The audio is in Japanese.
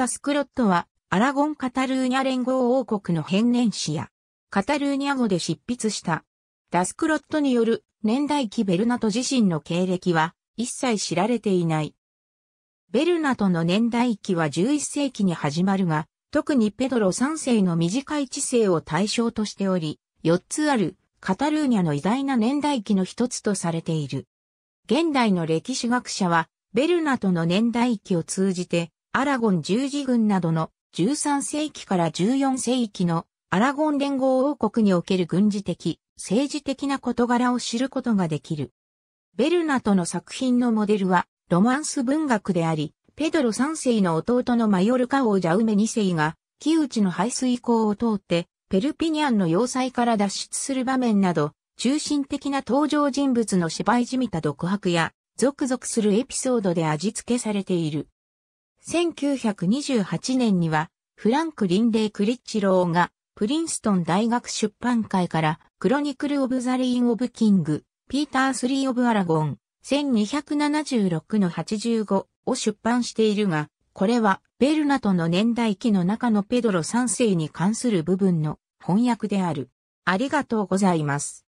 ったスクロットは、アラゴン・カタルーニャ連合王国の変年史や、カタルーニャ語で執筆した。ダスクロットによる年代記ベルナト自身の経歴は一切知られていない。ベルナトの年代記は11世紀に始まるが、特にペドロ3世の短い知性を対象としており、4つあるカタルーニャの偉大な年代記の一つとされている。現代の歴史学者は、ベルナトの年代記を通じて、アラゴン十字軍などの13世紀から14世紀のアラゴン連合王国における軍事的、政治的な事柄を知ることができる。ベルナとの作品のモデルはロマンス文学であり、ペドロ3世の弟のマヨルカ王ジャウメ2世が、木内の排水溝を通って、ペルピニャンの要塞から脱出する場面など、中心的な登場人物の芝居じみた独白や、続々するエピソードで味付けされている。1928年には、フランク・リンデイ・クリッチローが、プリンストン大学出版会から、クロニクル・オブ・ザ・リーン・オブ・キング、ピーター・スリー・オブ・アラゴン、1276の85を出版しているが、これは、ベルナとの年代記の中のペドロ3世に関する部分の翻訳である。ありがとうございます。